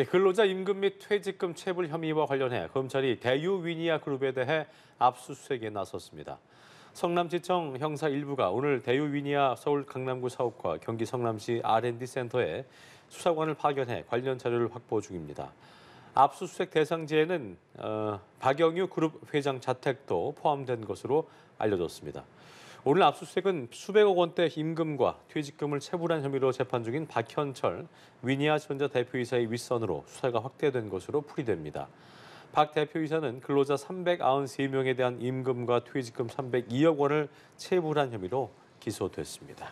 예, 근로자 임금 및 퇴직금 체불 혐의와 관련해 검찰이 대유위니아 그룹에 대해 압수수색에 나섰습니다. 성남지청 형사 1부가 오늘 대유위니아 서울 강남구 사옥과 경기 성남시 R&D 센터에 수사관을 파견해 관련 자료를 확보 중입니다. 압수수색 대상지에는 어, 박영유 그룹 회장 자택도 포함된 것으로 알려졌습니다. 오늘 압수수색은 수백억 원대 임금과 퇴직금을 체불한 혐의로 재판 중인 박현철 위니아전자 대표이사의 윗선으로 수사가 확대된 것으로 풀이됩니다. 박 대표이사는 근로자 393명에 대한 임금과 퇴직금 302억 원을 체불한 혐의로 기소됐습니다.